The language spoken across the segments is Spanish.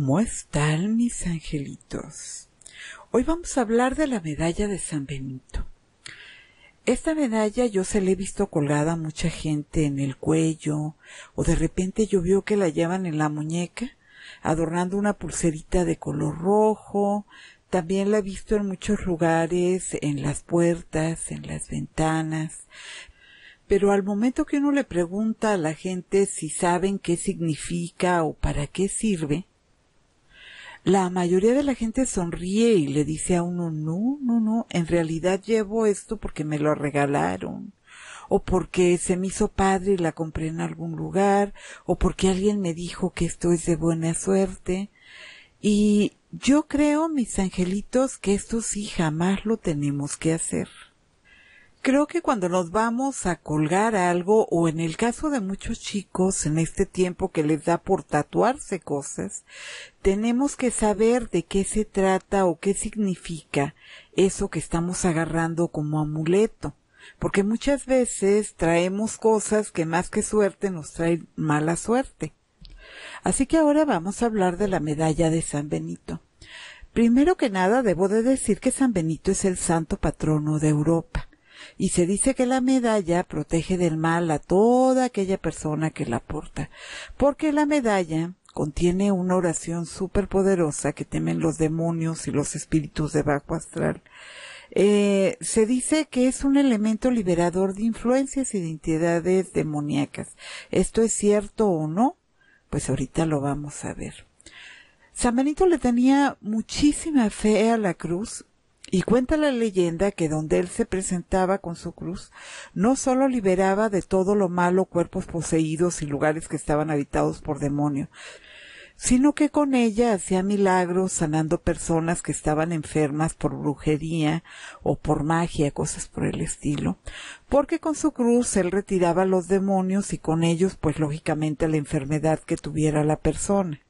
¿Cómo están mis angelitos? Hoy vamos a hablar de la medalla de San Benito. Esta medalla yo se la he visto colgada a mucha gente en el cuello o de repente yo veo que la llevan en la muñeca adornando una pulserita de color rojo. También la he visto en muchos lugares, en las puertas, en las ventanas. Pero al momento que uno le pregunta a la gente si saben qué significa o para qué sirve, la mayoría de la gente sonríe y le dice a uno, no, no, no, en realidad llevo esto porque me lo regalaron, o porque se me hizo padre y la compré en algún lugar, o porque alguien me dijo que esto es de buena suerte. Y yo creo, mis angelitos, que esto sí jamás lo tenemos que hacer. Creo que cuando nos vamos a colgar algo, o en el caso de muchos chicos en este tiempo que les da por tatuarse cosas, tenemos que saber de qué se trata o qué significa eso que estamos agarrando como amuleto. Porque muchas veces traemos cosas que más que suerte nos traen mala suerte. Así que ahora vamos a hablar de la medalla de San Benito. Primero que nada, debo de decir que San Benito es el santo patrono de Europa y se dice que la medalla protege del mal a toda aquella persona que la porta, porque la medalla contiene una oración superpoderosa que temen los demonios y los espíritus de bajo astral. Eh, se dice que es un elemento liberador de influencias y de entidades demoníacas. ¿Esto es cierto o no? Pues ahorita lo vamos a ver. San Benito le tenía muchísima fe a la cruz y cuenta la leyenda que donde él se presentaba con su cruz, no solo liberaba de todo lo malo cuerpos poseídos y lugares que estaban habitados por demonios, sino que con ella hacía milagros sanando personas que estaban enfermas por brujería o por magia, cosas por el estilo, porque con su cruz él retiraba los demonios y con ellos pues lógicamente la enfermedad que tuviera la persona.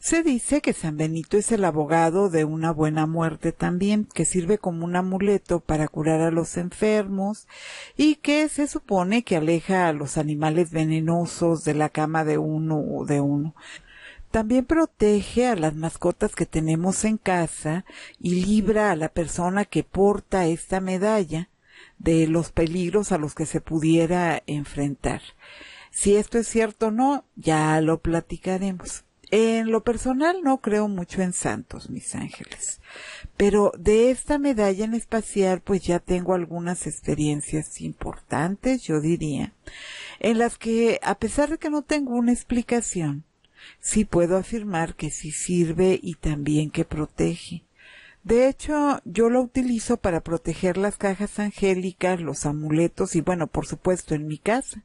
Se dice que San Benito es el abogado de una buena muerte también, que sirve como un amuleto para curar a los enfermos y que se supone que aleja a los animales venenosos de la cama de uno o de uno. También protege a las mascotas que tenemos en casa y libra a la persona que porta esta medalla de los peligros a los que se pudiera enfrentar. Si esto es cierto o no, ya lo platicaremos. En lo personal no creo mucho en santos, mis ángeles, pero de esta medalla en espacial pues ya tengo algunas experiencias importantes, yo diría, en las que a pesar de que no tengo una explicación, sí puedo afirmar que sí sirve y también que protege. De hecho, yo lo utilizo para proteger las cajas angélicas, los amuletos y bueno, por supuesto, en mi casa.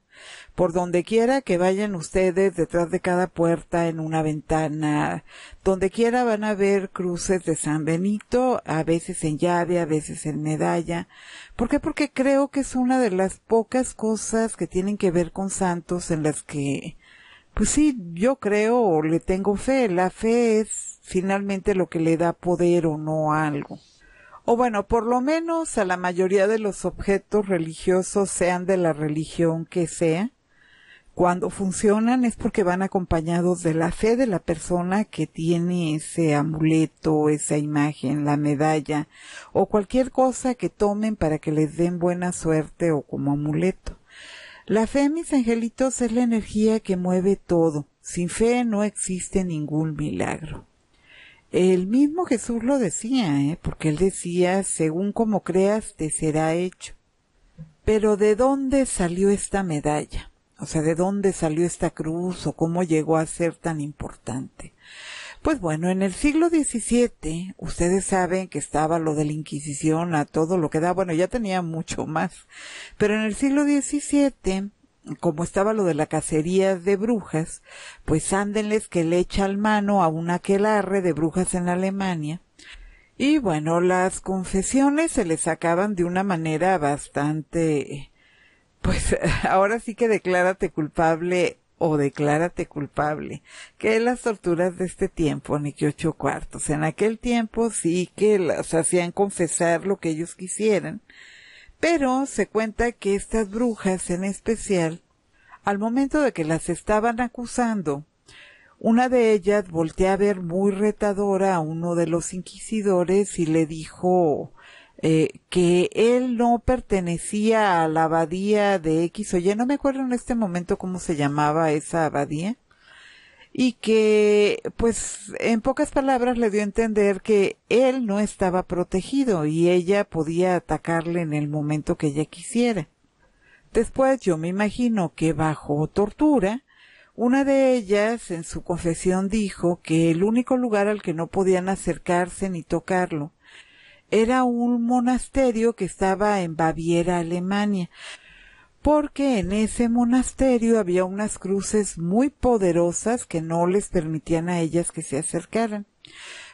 Por donde quiera que vayan ustedes, detrás de cada puerta, en una ventana, donde quiera van a ver cruces de San Benito, a veces en llave, a veces en medalla. ¿Por qué? Porque creo que es una de las pocas cosas que tienen que ver con santos en las que, pues sí, yo creo o le tengo fe. La fe es finalmente lo que le da poder o no algo o bueno, por lo menos a la mayoría de los objetos religiosos, sean de la religión que sea, cuando funcionan es porque van acompañados de la fe de la persona que tiene ese amuleto, esa imagen, la medalla o cualquier cosa que tomen para que les den buena suerte o como amuleto. La fe, mis angelitos, es la energía que mueve todo. Sin fe no existe ningún milagro. El mismo Jesús lo decía, ¿eh? porque él decía, según como creas, te será hecho. Pero ¿de dónde salió esta medalla? O sea, ¿de dónde salió esta cruz o cómo llegó a ser tan importante? Pues bueno, en el siglo XVII, ustedes saben que estaba lo de la Inquisición, a todo lo que da, bueno, ya tenía mucho más, pero en el siglo XVII como estaba lo de la cacería de brujas, pues ándenles que le echa al mano a un aquelarre de brujas en Alemania. Y bueno, las confesiones se les sacaban de una manera bastante, pues ahora sí que declárate culpable o declárate culpable, que las torturas de este tiempo, ni que ocho cuartos. En aquel tiempo sí que las hacían confesar lo que ellos quisieran, pero se cuenta que estas brujas en especial, al momento de que las estaban acusando, una de ellas voltea a ver muy retadora a uno de los inquisidores y le dijo eh, que él no pertenecía a la abadía de X Oye, No me acuerdo en este momento cómo se llamaba esa abadía y que, pues, en pocas palabras le dio a entender que él no estaba protegido y ella podía atacarle en el momento que ella quisiera. Después yo me imagino que bajo tortura, una de ellas en su confesión dijo que el único lugar al que no podían acercarse ni tocarlo era un monasterio que estaba en Baviera, Alemania porque en ese monasterio había unas cruces muy poderosas que no les permitían a ellas que se acercaran.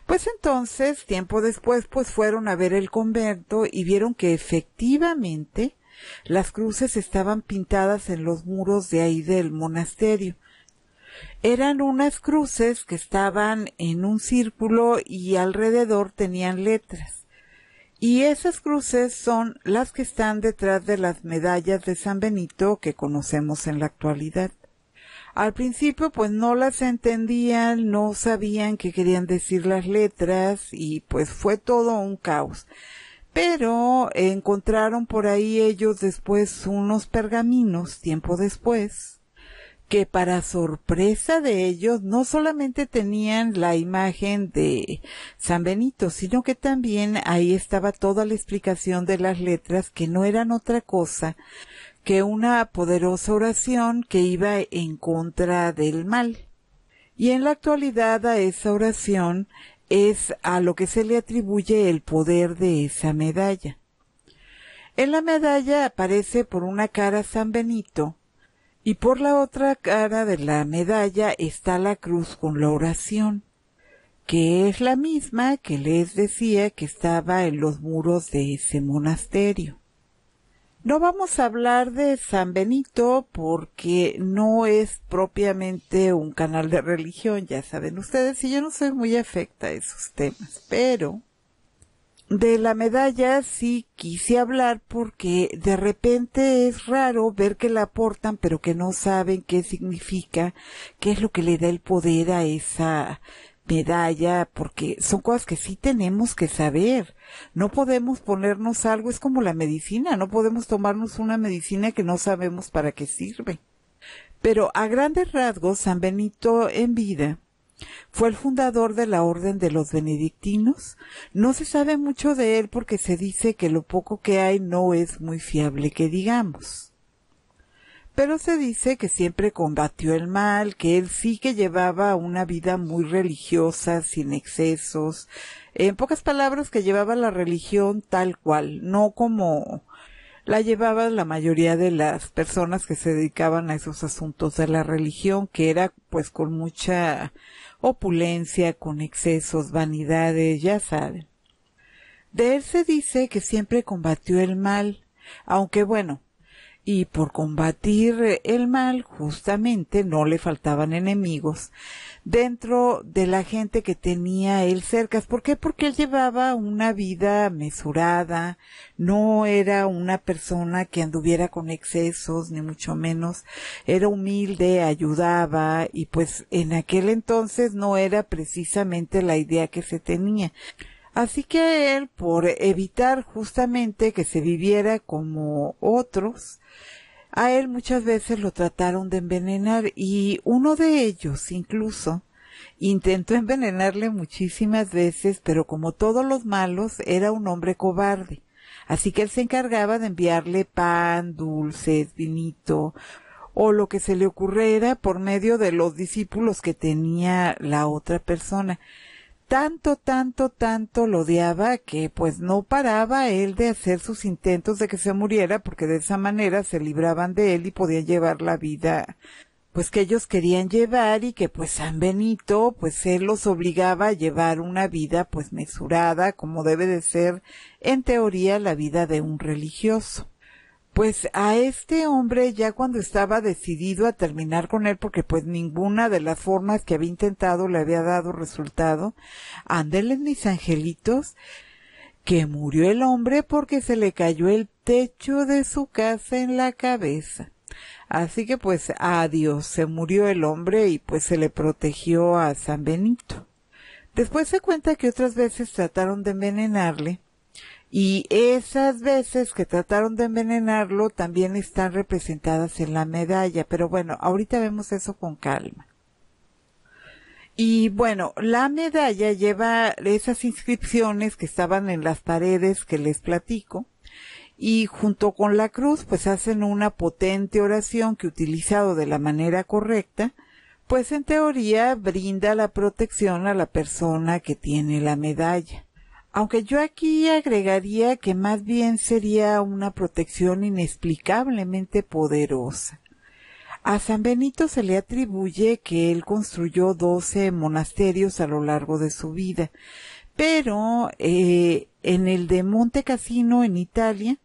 Pues entonces, tiempo después, pues fueron a ver el convento y vieron que efectivamente las cruces estaban pintadas en los muros de ahí del monasterio. Eran unas cruces que estaban en un círculo y alrededor tenían letras. Y esas cruces son las que están detrás de las medallas de San Benito que conocemos en la actualidad. Al principio pues no las entendían, no sabían qué querían decir las letras y pues fue todo un caos. Pero encontraron por ahí ellos después unos pergaminos, tiempo después, que para sorpresa de ellos no solamente tenían la imagen de San Benito, sino que también ahí estaba toda la explicación de las letras que no eran otra cosa que una poderosa oración que iba en contra del mal. Y en la actualidad a esa oración es a lo que se le atribuye el poder de esa medalla. En la medalla aparece por una cara San Benito, y por la otra cara de la medalla está la cruz con la oración, que es la misma que les decía que estaba en los muros de ese monasterio. No vamos a hablar de San Benito porque no es propiamente un canal de religión, ya saben ustedes, y yo no soy muy afecta a esos temas, pero de la medalla sí quise hablar porque de repente es raro ver que la aportan pero que no saben qué significa, qué es lo que le da el poder a esa medalla, porque son cosas que sí tenemos que saber. No podemos ponernos algo, es como la medicina, no podemos tomarnos una medicina que no sabemos para qué sirve. Pero a grandes rasgos, San Benito en vida fue el fundador de la Orden de los Benedictinos. No se sabe mucho de él porque se dice que lo poco que hay no es muy fiable que digamos. Pero se dice que siempre combatió el mal, que él sí que llevaba una vida muy religiosa, sin excesos. En pocas palabras, que llevaba la religión tal cual, no como la llevaba la mayoría de las personas que se dedicaban a esos asuntos de la religión, que era pues con mucha opulencia, con excesos, vanidades, ya saben. De él se dice que siempre combatió el mal, aunque bueno, y por combatir el mal justamente no le faltaban enemigos dentro de la gente que tenía él cerca. ¿Por qué? Porque él llevaba una vida mesurada, no era una persona que anduviera con excesos, ni mucho menos, era humilde, ayudaba y pues en aquel entonces no era precisamente la idea que se tenía. Así que él, por evitar justamente que se viviera como otros, a él muchas veces lo trataron de envenenar y uno de ellos incluso intentó envenenarle muchísimas veces, pero como todos los malos, era un hombre cobarde. Así que él se encargaba de enviarle pan, dulces, vinito o lo que se le ocurriera por medio de los discípulos que tenía la otra persona tanto, tanto, tanto lo odiaba que pues no paraba él de hacer sus intentos de que se muriera porque de esa manera se libraban de él y podían llevar la vida pues que ellos querían llevar y que pues San Benito pues él los obligaba a llevar una vida pues mesurada como debe de ser en teoría la vida de un religioso pues a este hombre ya cuando estaba decidido a terminar con él, porque pues ninguna de las formas que había intentado le había dado resultado, andeles mis angelitos, que murió el hombre porque se le cayó el techo de su casa en la cabeza. Así que pues adiós, se murió el hombre y pues se le protegió a San Benito. Después se cuenta que otras veces trataron de envenenarle, y esas veces que trataron de envenenarlo también están representadas en la medalla, pero bueno, ahorita vemos eso con calma. Y bueno, la medalla lleva esas inscripciones que estaban en las paredes que les platico y junto con la cruz pues hacen una potente oración que utilizado de la manera correcta pues en teoría brinda la protección a la persona que tiene la medalla. Aunque yo aquí agregaría que más bien sería una protección inexplicablemente poderosa. A San Benito se le atribuye que él construyó doce monasterios a lo largo de su vida, pero eh, en el de Monte Cassino en Italia,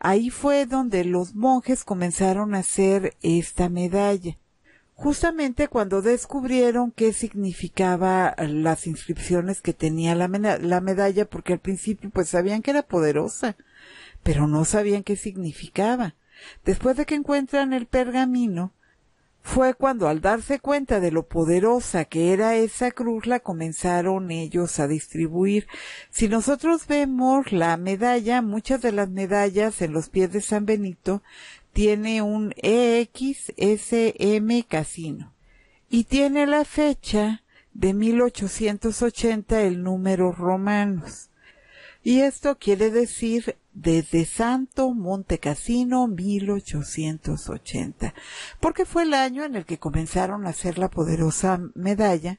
ahí fue donde los monjes comenzaron a hacer esta medalla justamente cuando descubrieron qué significaba las inscripciones que tenía la, medalla, porque al principio pues sabían que era poderosa, pero no sabían qué significaba. Después de que encuentran el pergamino, fue cuando al darse cuenta de lo poderosa que era esa cruz la comenzaron ellos a distribuir. Si nosotros vemos la medalla, muchas de las medallas en los pies de San Benito tiene un EXSM Casino y tiene la fecha de 1880 el número romanos. Y esto quiere decir desde Santo Montecasino 1880, porque fue el año en el que comenzaron a hacer la poderosa medalla.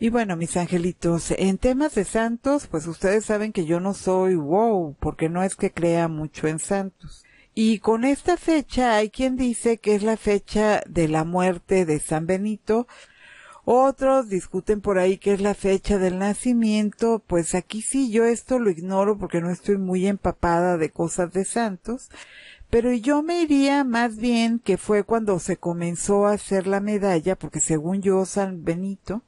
Y bueno, mis angelitos, en temas de santos, pues ustedes saben que yo no soy wow, porque no es que crea mucho en santos. Y con esta fecha hay quien dice que es la fecha de la muerte de San Benito. Otros discuten por ahí que es la fecha del nacimiento. Pues aquí sí, yo esto lo ignoro porque no estoy muy empapada de cosas de santos. Pero yo me iría más bien que fue cuando se comenzó a hacer la medalla, porque según yo, San Benito,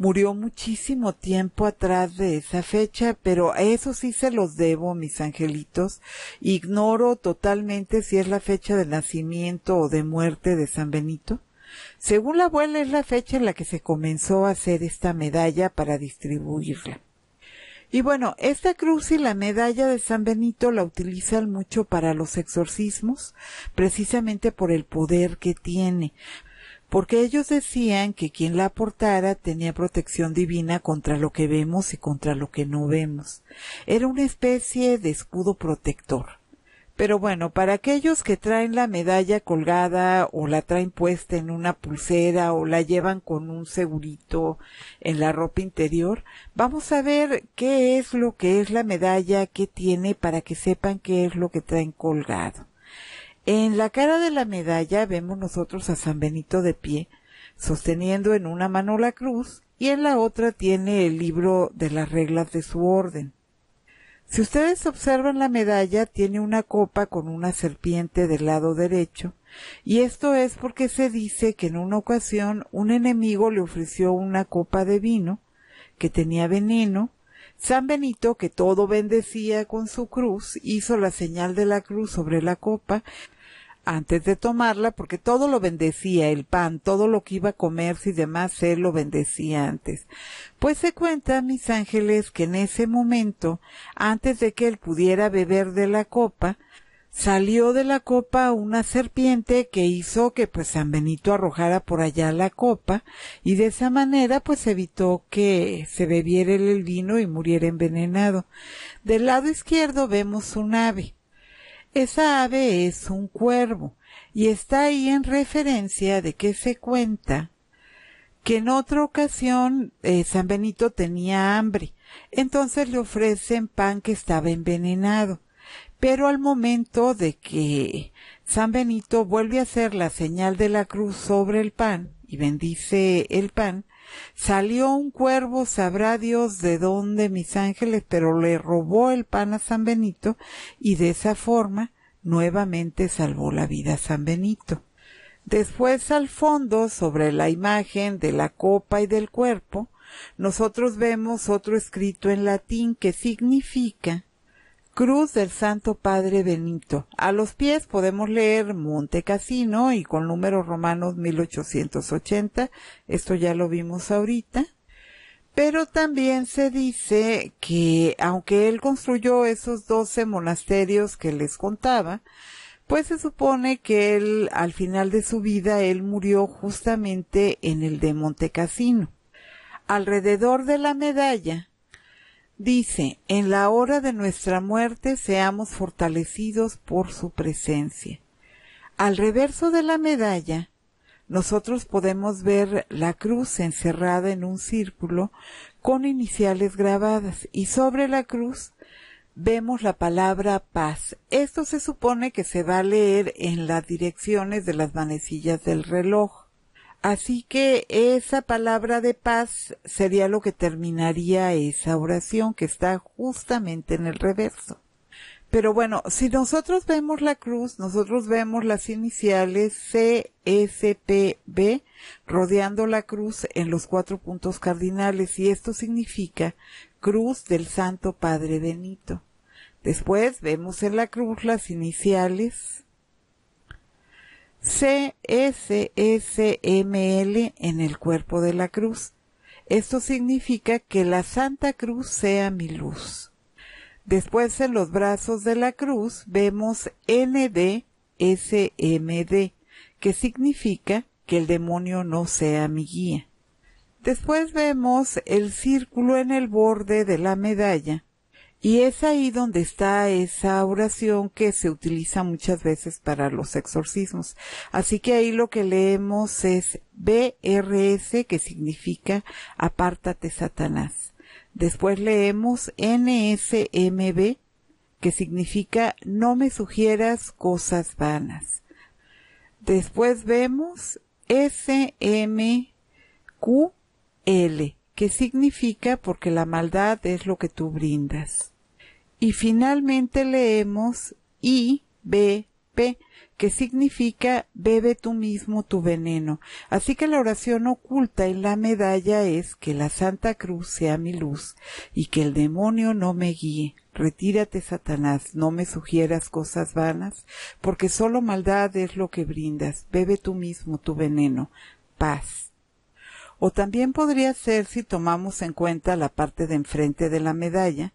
murió muchísimo tiempo atrás de esa fecha, pero a eso sí se los debo, mis angelitos. Ignoro totalmente si es la fecha de nacimiento o de muerte de San Benito. Según la abuela es la fecha en la que se comenzó a hacer esta medalla para distribuirla. Y bueno, esta cruz y la medalla de San Benito la utilizan mucho para los exorcismos, precisamente por el poder que tiene porque ellos decían que quien la portara tenía protección divina contra lo que vemos y contra lo que no vemos. Era una especie de escudo protector. Pero bueno, para aquellos que traen la medalla colgada o la traen puesta en una pulsera o la llevan con un segurito en la ropa interior, vamos a ver qué es lo que es la medalla, que tiene para que sepan qué es lo que traen colgado. En la cara de la medalla vemos nosotros a San Benito de pie, sosteniendo en una mano la cruz y en la otra tiene el libro de las reglas de su orden. Si ustedes observan la medalla, tiene una copa con una serpiente del lado derecho, y esto es porque se dice que en una ocasión un enemigo le ofreció una copa de vino que tenía veneno San Benito, que todo bendecía con su cruz, hizo la señal de la cruz sobre la copa antes de tomarla, porque todo lo bendecía, el pan, todo lo que iba a comerse y demás, él lo bendecía antes. Pues se cuenta, mis ángeles, que en ese momento, antes de que él pudiera beber de la copa, salió de la copa una serpiente que hizo que pues San Benito arrojara por allá la copa y de esa manera pues evitó que se bebiera el vino y muriera envenenado. Del lado izquierdo vemos un ave. Esa ave es un cuervo y está ahí en referencia de que se cuenta que en otra ocasión eh, San Benito tenía hambre, entonces le ofrecen pan que estaba envenenado pero al momento de que San Benito vuelve a hacer la señal de la cruz sobre el pan y bendice el pan, salió un cuervo, sabrá Dios de dónde mis ángeles, pero le robó el pan a San Benito y de esa forma nuevamente salvó la vida a San Benito. Después al fondo, sobre la imagen de la copa y del cuerpo, nosotros vemos otro escrito en latín que significa Cruz del Santo Padre Benito. A los pies podemos leer Monte y con números romanos 1880. Esto ya lo vimos ahorita. Pero también se dice que aunque él construyó esos doce monasterios que les contaba, pues se supone que él al final de su vida él murió justamente en el de Monte Alrededor de la medalla Dice, en la hora de nuestra muerte seamos fortalecidos por su presencia. Al reverso de la medalla, nosotros podemos ver la cruz encerrada en un círculo con iniciales grabadas y sobre la cruz vemos la palabra paz. Esto se supone que se va a leer en las direcciones de las manecillas del reloj. Así que esa palabra de paz sería lo que terminaría esa oración que está justamente en el reverso. Pero bueno, si nosotros vemos la cruz, nosotros vemos las iniciales C P B rodeando la cruz en los cuatro puntos cardinales y esto significa cruz del Santo Padre Benito. Después vemos en la cruz las iniciales C-S-S-M-L en el cuerpo de la cruz. Esto significa que la Santa Cruz sea mi luz. Después en los brazos de la cruz vemos NDSMD, que significa que el demonio no sea mi guía. Después vemos el círculo en el borde de la medalla, y es ahí donde está esa oración que se utiliza muchas veces para los exorcismos. Así que ahí lo que leemos es BRS, que significa apártate Satanás. Después leemos NSMB, que significa no me sugieras cosas vanas. Después vemos SMQL, que significa porque la maldad es lo que tú brindas. Y finalmente leemos P, que significa bebe tú mismo tu veneno. Así que la oración oculta en la medalla es que la Santa Cruz sea mi luz y que el demonio no me guíe. Retírate, Satanás, no me sugieras cosas vanas, porque solo maldad es lo que brindas. Bebe tú mismo tu veneno. Paz. O también podría ser si tomamos en cuenta la parte de enfrente de la medalla,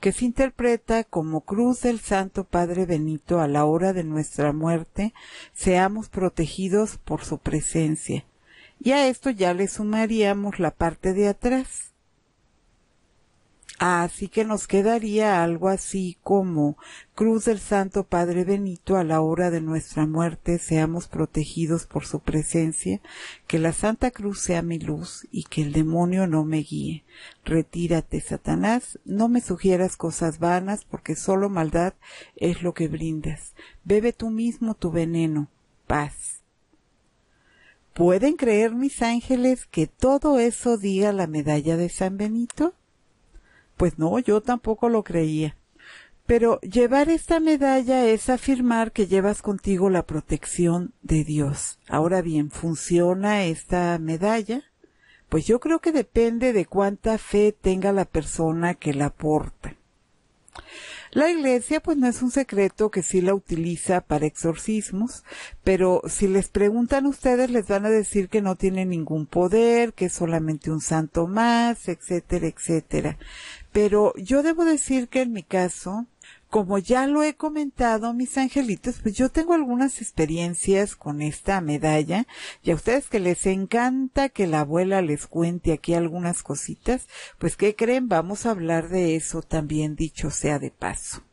que se interpreta como cruz del Santo Padre Benito a la hora de nuestra muerte, seamos protegidos por su presencia. Y a esto ya le sumaríamos la parte de atrás. Así que nos quedaría algo así como Cruz del Santo Padre Benito, a la hora de nuestra muerte seamos protegidos por su presencia, que la Santa Cruz sea mi luz y que el demonio no me guíe. Retírate, Satanás, no me sugieras cosas vanas porque solo maldad es lo que brindas. Bebe tú mismo tu veneno. Paz. ¿Pueden creer mis ángeles que todo eso diga la medalla de San Benito? Pues no, yo tampoco lo creía. Pero llevar esta medalla es afirmar que llevas contigo la protección de Dios. Ahora bien, ¿funciona esta medalla? Pues yo creo que depende de cuánta fe tenga la persona que la porta. La iglesia, pues no es un secreto que sí la utiliza para exorcismos, pero si les preguntan ustedes les van a decir que no tiene ningún poder, que es solamente un santo más, etcétera, etcétera. Pero yo debo decir que en mi caso, como ya lo he comentado, mis angelitos, pues yo tengo algunas experiencias con esta medalla y a ustedes que les encanta que la abuela les cuente aquí algunas cositas, pues ¿qué creen? Vamos a hablar de eso también, dicho sea de paso.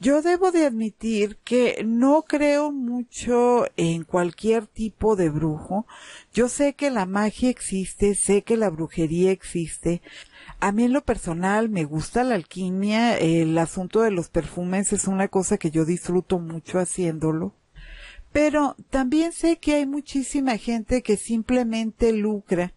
Yo debo de admitir que no creo mucho en cualquier tipo de brujo. Yo sé que la magia existe, sé que la brujería existe. A mí en lo personal me gusta la alquimia, el asunto de los perfumes es una cosa que yo disfruto mucho haciéndolo. Pero también sé que hay muchísima gente que simplemente lucra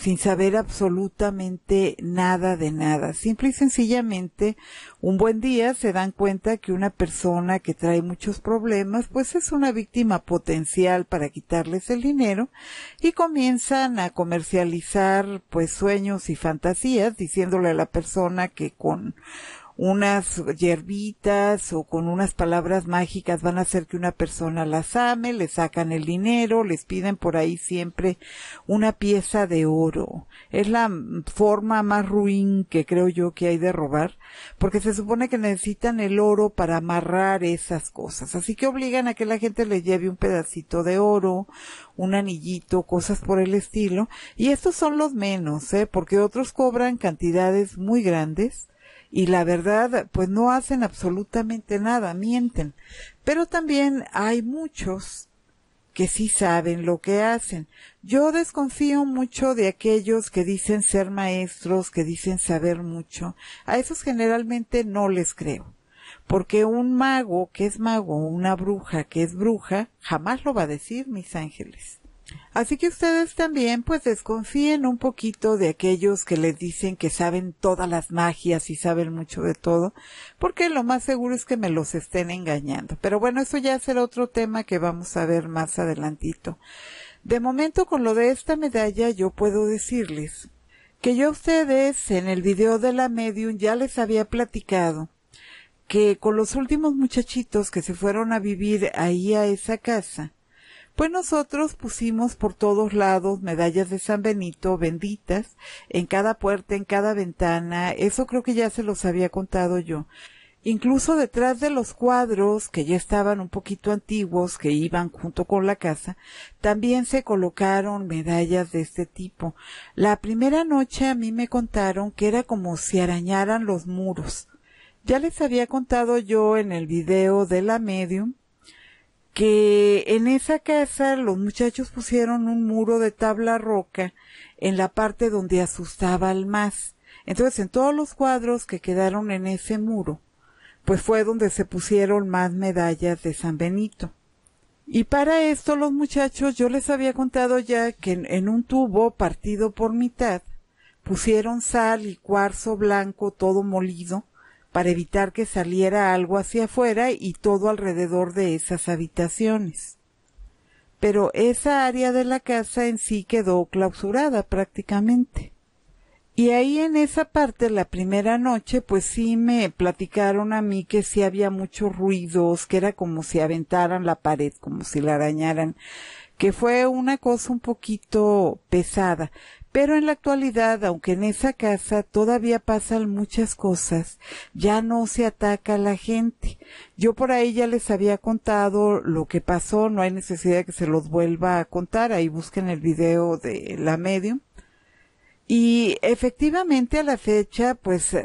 sin saber absolutamente nada de nada. Simple y sencillamente, un buen día se dan cuenta que una persona que trae muchos problemas, pues es una víctima potencial para quitarles el dinero y comienzan a comercializar pues sueños y fantasías diciéndole a la persona que con unas hierbitas o con unas palabras mágicas van a hacer que una persona las ame, le sacan el dinero, les piden por ahí siempre una pieza de oro. Es la forma más ruin que creo yo que hay de robar, porque se supone que necesitan el oro para amarrar esas cosas. Así que obligan a que la gente les lleve un pedacito de oro, un anillito, cosas por el estilo. Y estos son los menos, ¿eh? porque otros cobran cantidades muy grandes y la verdad pues no hacen absolutamente nada, mienten. Pero también hay muchos que sí saben lo que hacen. Yo desconfío mucho de aquellos que dicen ser maestros, que dicen saber mucho. A esos generalmente no les creo. Porque un mago que es mago, una bruja que es bruja, jamás lo va a decir, mis ángeles. Así que ustedes también pues desconfíen un poquito de aquellos que les dicen que saben todas las magias y saben mucho de todo, porque lo más seguro es que me los estén engañando. Pero bueno, eso ya el otro tema que vamos a ver más adelantito. De momento con lo de esta medalla yo puedo decirles que yo a ustedes en el video de la medium ya les había platicado que con los últimos muchachitos que se fueron a vivir ahí a esa casa, pues nosotros pusimos por todos lados medallas de San Benito benditas, en cada puerta, en cada ventana, eso creo que ya se los había contado yo. Incluso detrás de los cuadros, que ya estaban un poquito antiguos, que iban junto con la casa, también se colocaron medallas de este tipo. La primera noche a mí me contaron que era como si arañaran los muros. Ya les había contado yo en el video de la medium que en esa casa los muchachos pusieron un muro de tabla roca en la parte donde asustaba al más. Entonces, en todos los cuadros que quedaron en ese muro, pues fue donde se pusieron más medallas de San Benito. Y para esto los muchachos, yo les había contado ya que en, un tubo partido por mitad, pusieron sal y cuarzo blanco todo molido para evitar que saliera algo hacia afuera y todo alrededor de esas habitaciones. Pero esa área de la casa en sí quedó clausurada prácticamente. Y ahí en esa parte, la primera noche, pues sí me platicaron a mí que sí había muchos ruidos, que era como si aventaran la pared, como si la arañaran, que fue una cosa un poquito pesada. Pero en la actualidad, aunque en esa casa todavía pasan muchas cosas, ya no se ataca a la gente. Yo por ahí ya les había contado lo que pasó, no hay necesidad de que se los vuelva a contar, ahí busquen el video de la medium. Y efectivamente a la fecha, pues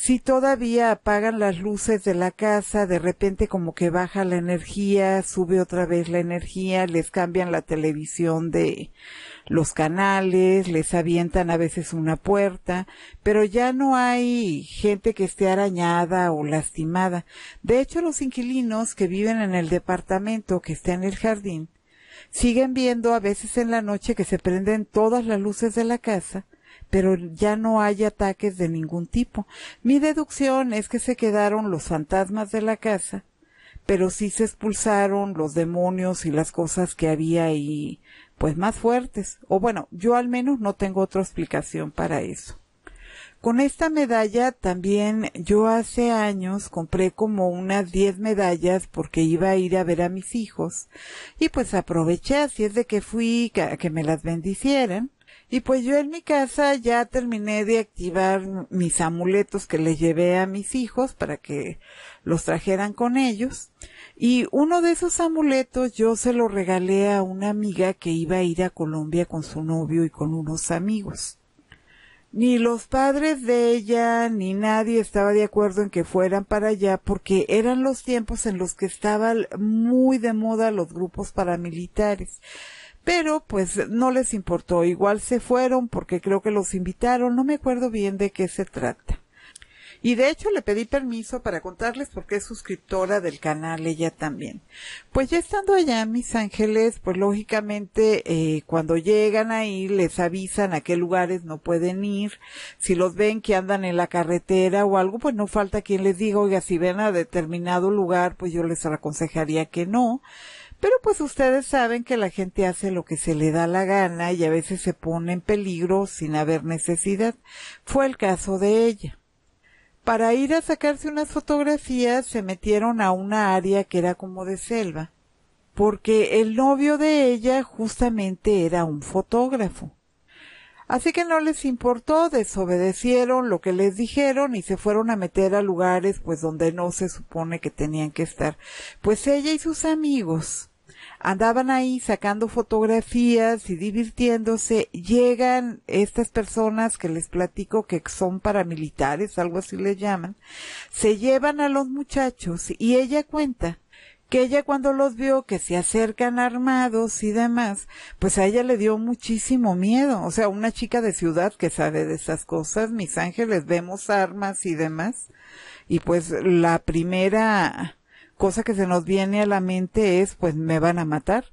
si todavía apagan las luces de la casa, de repente como que baja la energía, sube otra vez la energía, les cambian la televisión de los canales, les avientan a veces una puerta, pero ya no hay gente que esté arañada o lastimada. De hecho, los inquilinos que viven en el departamento, que está en el jardín, siguen viendo a veces en la noche que se prenden todas las luces de la casa pero ya no hay ataques de ningún tipo. Mi deducción es que se quedaron los fantasmas de la casa, pero sí se expulsaron los demonios y las cosas que había ahí, pues más fuertes. O bueno, yo al menos no tengo otra explicación para eso. Con esta medalla también yo hace años compré como unas 10 medallas porque iba a ir a ver a mis hijos y pues aproveché así es de que fui a que me las bendicieran y pues yo en mi casa ya terminé de activar mis amuletos que les llevé a mis hijos para que los trajeran con ellos. Y uno de esos amuletos yo se lo regalé a una amiga que iba a ir a Colombia con su novio y con unos amigos. Ni los padres de ella ni nadie estaba de acuerdo en que fueran para allá porque eran los tiempos en los que estaban muy de moda los grupos paramilitares pero pues no les importó, igual se fueron porque creo que los invitaron, no me acuerdo bien de qué se trata. Y de hecho le pedí permiso para contarles porque es suscriptora del canal ella también. Pues ya estando allá, mis ángeles, pues lógicamente eh, cuando llegan ahí les avisan a qué lugares no pueden ir. Si los ven que andan en la carretera o algo, pues no falta quien les diga, oiga, si ven a determinado lugar, pues yo les aconsejaría que no pero pues ustedes saben que la gente hace lo que se le da la gana y a veces se pone en peligro sin haber necesidad. Fue el caso de ella. Para ir a sacarse unas fotografías se metieron a una área que era como de selva, porque el novio de ella justamente era un fotógrafo. Así que no les importó, desobedecieron lo que les dijeron y se fueron a meter a lugares pues donde no se supone que tenían que estar. Pues ella y sus amigos andaban ahí sacando fotografías y divirtiéndose, llegan estas personas que les platico que son paramilitares, algo así les llaman, se llevan a los muchachos y ella cuenta que ella cuando los vio que se acercan armados y demás, pues a ella le dio muchísimo miedo. O sea, una chica de ciudad que sabe de esas cosas, mis ángeles, vemos armas y demás. Y pues la primera cosa que se nos viene a la mente es, pues me van a matar.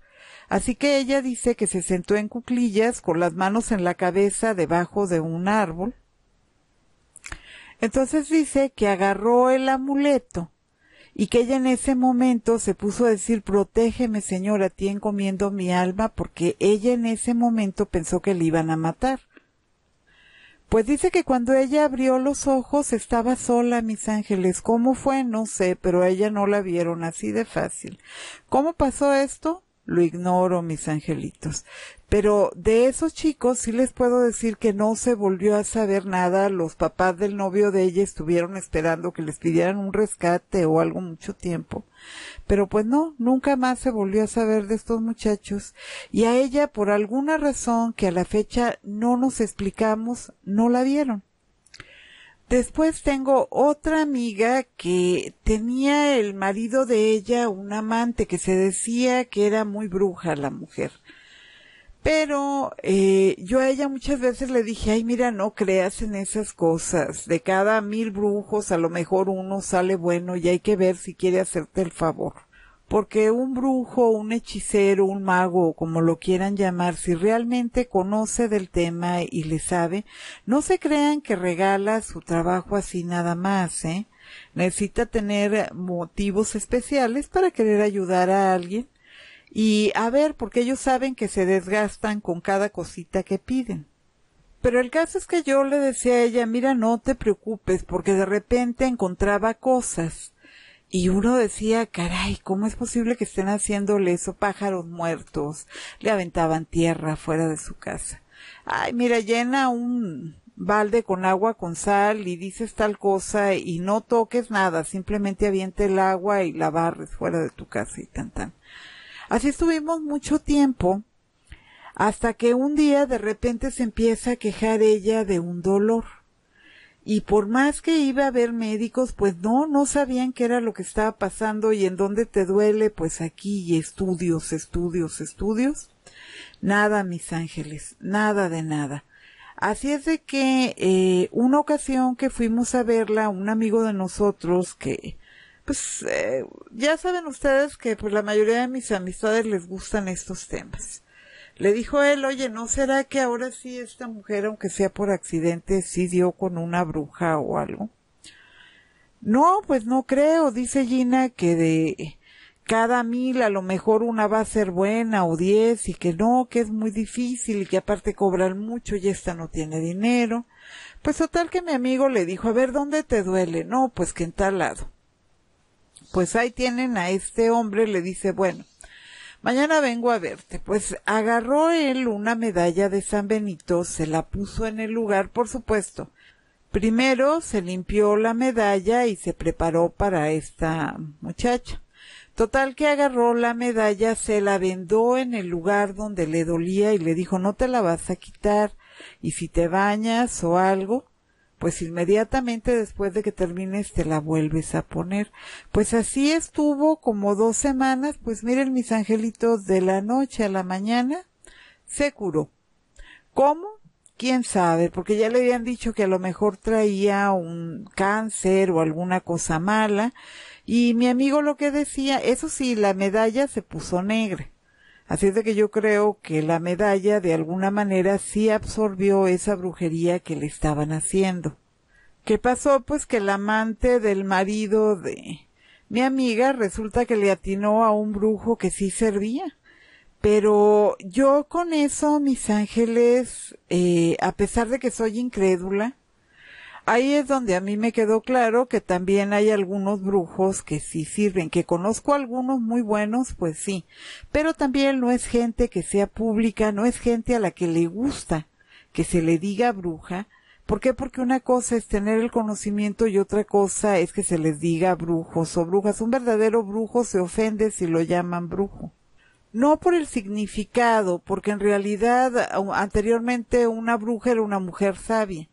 Así que ella dice que se sentó en cuclillas con las manos en la cabeza debajo de un árbol. Entonces dice que agarró el amuleto y que ella en ese momento se puso a decir, protégeme señora, a comiendo encomiendo mi alma, porque ella en ese momento pensó que le iban a matar. Pues dice que cuando ella abrió los ojos estaba sola, mis ángeles. ¿Cómo fue? No sé, pero a ella no la vieron así de fácil. ¿Cómo pasó esto? lo ignoro, mis angelitos. Pero de esos chicos sí les puedo decir que no se volvió a saber nada. Los papás del novio de ella estuvieron esperando que les pidieran un rescate o algo mucho tiempo. Pero pues no, nunca más se volvió a saber de estos muchachos. Y a ella, por alguna razón que a la fecha no nos explicamos, no la vieron. Después tengo otra amiga que tenía el marido de ella un amante que se decía que era muy bruja la mujer. Pero eh, yo a ella muchas veces le dije, ay mira, no creas en esas cosas. De cada mil brujos a lo mejor uno sale bueno y hay que ver si quiere hacerte el favor porque un brujo, un hechicero, un mago, como lo quieran llamar, si realmente conoce del tema y le sabe, no se crean que regala su trabajo así nada más, ¿eh? Necesita tener motivos especiales para querer ayudar a alguien y a ver, porque ellos saben que se desgastan con cada cosita que piden. Pero el caso es que yo le decía a ella, mira, no te preocupes, porque de repente encontraba cosas y uno decía, caray, ¿cómo es posible que estén haciéndole eso pájaros muertos? Le aventaban tierra fuera de su casa. Ay, mira, llena un balde con agua con sal y dices tal cosa y no toques nada, simplemente aviente el agua y la barres fuera de tu casa y tan tan. Así estuvimos mucho tiempo hasta que un día de repente se empieza a quejar ella de un dolor y por más que iba a ver médicos, pues no, no sabían qué era lo que estaba pasando y en dónde te duele, pues aquí y estudios, estudios, estudios. Nada, mis ángeles, nada de nada. Así es de que eh, una ocasión que fuimos a verla, un amigo de nosotros que, pues, eh, ya saben ustedes que pues la mayoría de mis amistades les gustan estos temas. Le dijo él, oye, ¿no será que ahora sí esta mujer, aunque sea por accidente, sí dio con una bruja o algo? No, pues no creo, dice Gina, que de cada mil a lo mejor una va a ser buena o diez y que no, que es muy difícil y que aparte cobran mucho y esta no tiene dinero. Pues total que mi amigo le dijo, a ver, ¿dónde te duele? No, pues que en tal lado. Pues ahí tienen a este hombre, le dice, bueno, mañana vengo a verte. Pues agarró él una medalla de San Benito, se la puso en el lugar, por supuesto. Primero se limpió la medalla y se preparó para esta muchacha. Total que agarró la medalla, se la vendó en el lugar donde le dolía y le dijo no te la vas a quitar y si te bañas o algo, pues inmediatamente después de que termines te la vuelves a poner. Pues así estuvo como dos semanas, pues miren mis angelitos, de la noche a la mañana se curó. ¿Cómo? quién sabe, porque ya le habían dicho que a lo mejor traía un cáncer o alguna cosa mala. Y mi amigo lo que decía, eso sí, la medalla se puso negra. Así es de que yo creo que la medalla de alguna manera sí absorbió esa brujería que le estaban haciendo. ¿Qué pasó? Pues que el amante del marido de mi amiga resulta que le atinó a un brujo que sí servía. Pero yo con eso, mis ángeles, eh, a pesar de que soy incrédula, ahí es donde a mí me quedó claro que también hay algunos brujos que sí sirven, que conozco algunos muy buenos, pues sí, pero también no es gente que sea pública, no es gente a la que le gusta que se le diga bruja. ¿Por qué? Porque una cosa es tener el conocimiento y otra cosa es que se les diga brujos o brujas. Un verdadero brujo se ofende si lo llaman brujo no por el significado, porque en realidad anteriormente una bruja era una mujer sabia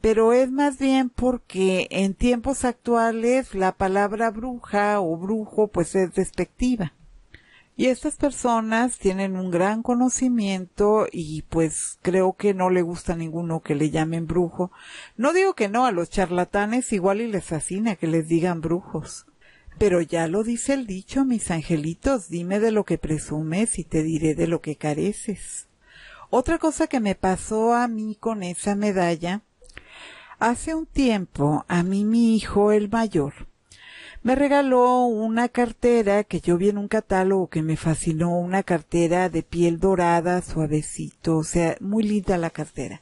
pero es más bien porque en tiempos actuales la palabra bruja o brujo pues es despectiva. Y estas personas tienen un gran conocimiento y pues creo que no le gusta a ninguno que le llamen brujo. No digo que no, a los charlatanes igual y les fascina que les digan brujos. Pero ya lo dice el dicho, mis angelitos, dime de lo que presumes y te diré de lo que careces. Otra cosa que me pasó a mí con esa medalla Hace un tiempo, a mí mi hijo, el mayor, me regaló una cartera que yo vi en un catálogo que me fascinó, una cartera de piel dorada, suavecito, o sea, muy linda la cartera.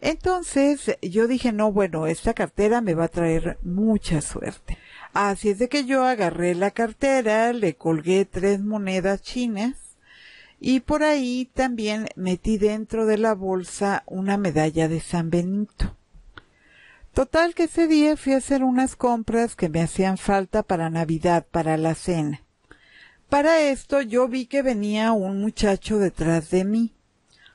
Entonces yo dije, no, bueno, esta cartera me va a traer mucha suerte. Así es de que yo agarré la cartera, le colgué tres monedas chinas y por ahí también metí dentro de la bolsa una medalla de San Benito. Total que ese día fui a hacer unas compras que me hacían falta para Navidad, para la cena. Para esto yo vi que venía un muchacho detrás de mí.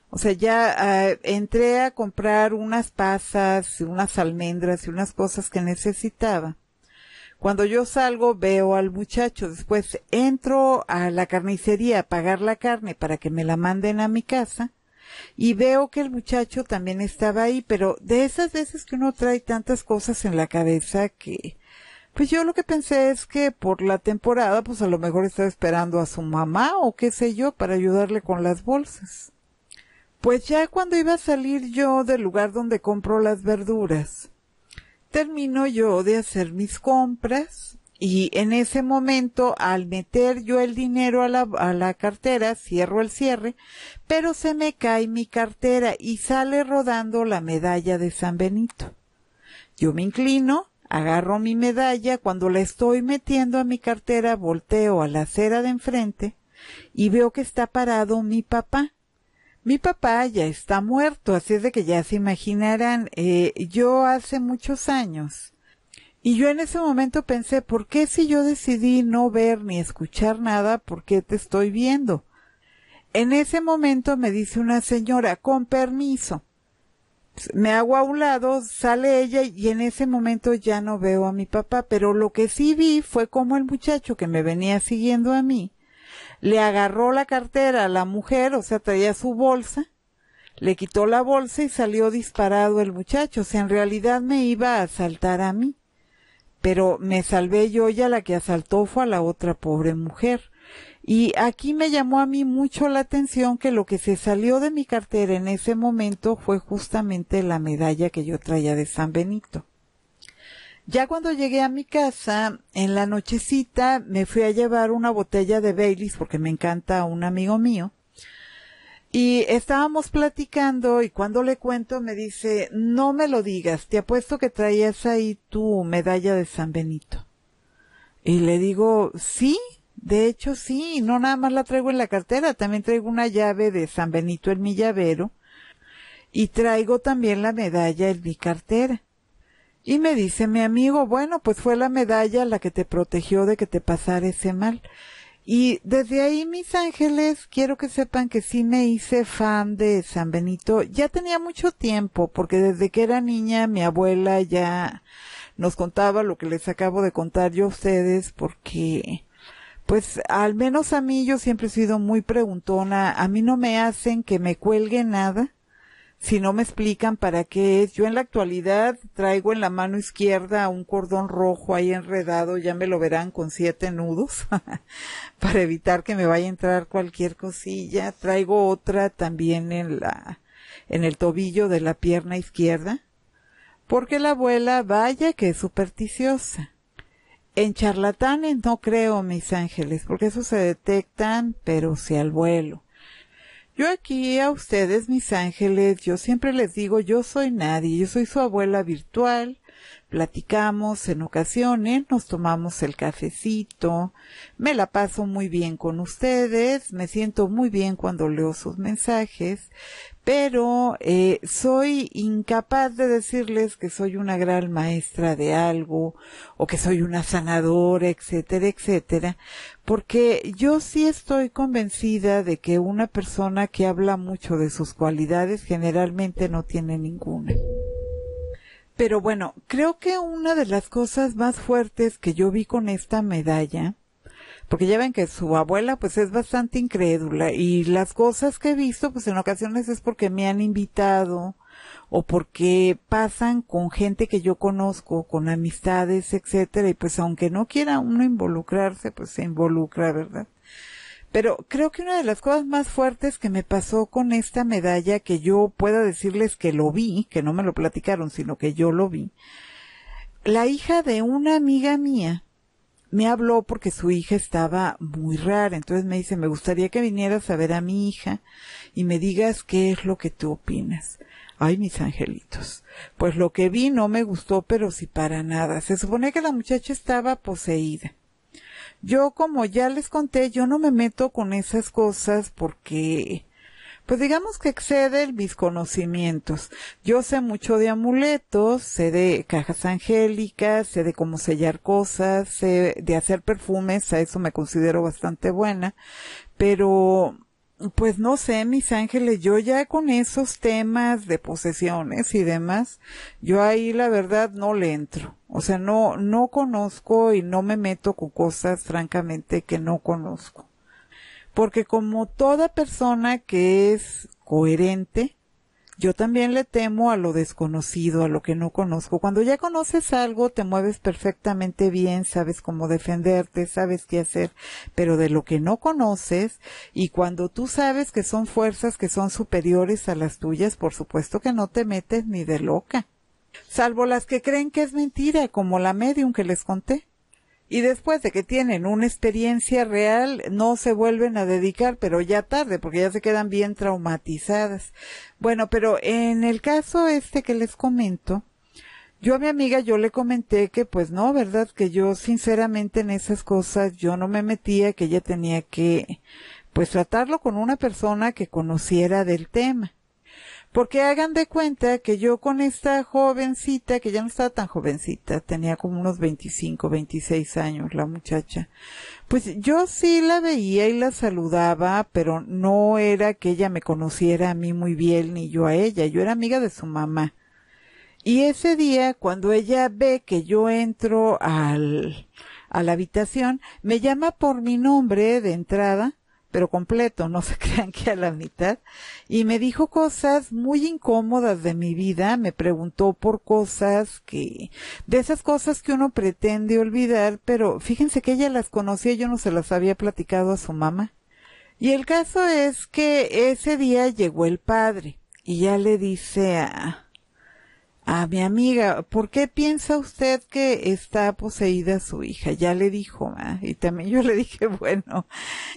O sea, ya ah, entré a comprar unas pasas unas almendras y unas cosas que necesitaba. Cuando yo salgo veo al muchacho, después entro a la carnicería a pagar la carne para que me la manden a mi casa y veo que el muchacho también estaba ahí, pero de esas veces que uno trae tantas cosas en la cabeza que, pues yo lo que pensé es que por la temporada, pues a lo mejor estaba esperando a su mamá o qué sé yo para ayudarle con las bolsas. Pues ya cuando iba a salir yo del lugar donde compro las verduras, termino yo de hacer mis compras y en ese momento, al meter yo el dinero a la, a la cartera, cierro el cierre, pero se me cae mi cartera y sale rodando la medalla de San Benito. Yo me inclino, agarro mi medalla, cuando la estoy metiendo a mi cartera, volteo a la acera de enfrente y veo que está parado mi papá. Mi papá ya está muerto, así es de que ya se imaginarán, eh, yo hace muchos años y yo en ese momento pensé, ¿por qué si yo decidí no ver ni escuchar nada, por qué te estoy viendo? En ese momento me dice una señora, con permiso. Me hago a un lado, sale ella y en ese momento ya no veo a mi papá, pero lo que sí vi fue como el muchacho que me venía siguiendo a mí, le agarró la cartera a la mujer, o sea, traía su bolsa, le quitó la bolsa y salió disparado el muchacho, o sea, en realidad me iba a asaltar a mí pero me salvé yo y la que asaltó fue a la otra pobre mujer. Y aquí me llamó a mí mucho la atención que lo que se salió de mi cartera en ese momento fue justamente la medalla que yo traía de San Benito. Ya cuando llegué a mi casa, en la nochecita me fui a llevar una botella de Baileys porque me encanta un amigo mío y estábamos platicando y cuando le cuento me dice, no me lo digas, te apuesto que traías ahí tu medalla de San Benito. Y le digo, sí, de hecho sí, no nada más la traigo en la cartera, también traigo una llave de San Benito en mi llavero y traigo también la medalla en mi cartera. Y me dice mi amigo, bueno, pues fue la medalla la que te protegió de que te pasara ese mal. Y desde ahí, mis ángeles, quiero que sepan que sí me hice fan de San Benito. Ya tenía mucho tiempo, porque desde que era niña mi abuela ya nos contaba lo que les acabo de contar yo a ustedes, porque pues al menos a mí yo siempre he sido muy preguntona. A mí no me hacen que me cuelgue nada si no me explican para qué es. Yo en la actualidad traigo en la mano izquierda un cordón rojo ahí enredado, ya me lo verán con siete nudos, para evitar que me vaya a entrar cualquier cosilla. Traigo otra también en la, en el tobillo de la pierna izquierda, porque la abuela vaya que es supersticiosa. En charlatanes no creo, mis ángeles, porque eso se detectan, pero si al vuelo. Yo aquí a ustedes, mis ángeles, yo siempre les digo, yo soy nadie, yo soy su abuela virtual, platicamos en ocasiones, nos tomamos el cafecito, me la paso muy bien con ustedes, me siento muy bien cuando leo sus mensajes, pero eh, soy incapaz de decirles que soy una gran maestra de algo o que soy una sanadora, etcétera, etcétera, porque yo sí estoy convencida de que una persona que habla mucho de sus cualidades generalmente no tiene ninguna. Pero bueno, creo que una de las cosas más fuertes que yo vi con esta medalla porque ya ven que su abuela pues es bastante incrédula y las cosas que he visto pues en ocasiones es porque me han invitado o porque pasan con gente que yo conozco, con amistades, etcétera, y pues aunque no quiera uno involucrarse, pues se involucra, ¿verdad? Pero creo que una de las cosas más fuertes que me pasó con esta medalla, que yo pueda decirles que lo vi, que no me lo platicaron, sino que yo lo vi, la hija de una amiga mía me habló porque su hija estaba muy rara. Entonces me dice, me gustaría que vinieras a ver a mi hija y me digas qué es lo que tú opinas. Ay, mis angelitos. Pues lo que vi no me gustó, pero sí para nada. Se supone que la muchacha estaba poseída. Yo, como ya les conté, yo no me meto con esas cosas porque pues digamos que excede mis conocimientos. Yo sé mucho de amuletos, sé de cajas angélicas, sé de cómo sellar cosas, sé de hacer perfumes, a eso me considero bastante buena, pero pues no sé, mis ángeles, yo ya con esos temas de posesiones y demás, yo ahí la verdad no le entro. O sea, no, no conozco y no me meto con cosas francamente que no conozco. Porque como toda persona que es coherente, yo también le temo a lo desconocido, a lo que no conozco. Cuando ya conoces algo, te mueves perfectamente bien, sabes cómo defenderte, sabes qué hacer, pero de lo que no conoces, y cuando tú sabes que son fuerzas que son superiores a las tuyas, por supuesto que no te metes ni de loca. Salvo las que creen que es mentira, como la medium que les conté y después de que tienen una experiencia real no se vuelven a dedicar, pero ya tarde, porque ya se quedan bien traumatizadas. Bueno, pero en el caso este que les comento, yo a mi amiga yo le comenté que pues no, verdad, que yo sinceramente en esas cosas yo no me metía, que ella tenía que pues tratarlo con una persona que conociera del tema. Porque hagan de cuenta que yo con esta jovencita, que ya no estaba tan jovencita, tenía como unos 25, 26 años la muchacha, pues yo sí la veía y la saludaba, pero no era que ella me conociera a mí muy bien ni yo a ella, yo era amiga de su mamá. Y ese día, cuando ella ve que yo entro al, a la habitación, me llama por mi nombre de entrada pero completo, no se crean que a la mitad, y me dijo cosas muy incómodas de mi vida, me preguntó por cosas que, de esas cosas que uno pretende olvidar, pero fíjense que ella las conocía, yo no se las había platicado a su mamá. Y el caso es que ese día llegó el padre y ya le dice a, a mi amiga, ¿por qué piensa usted que está poseída su hija? Ya le dijo, ma. ¿ah? Y también yo le dije, bueno,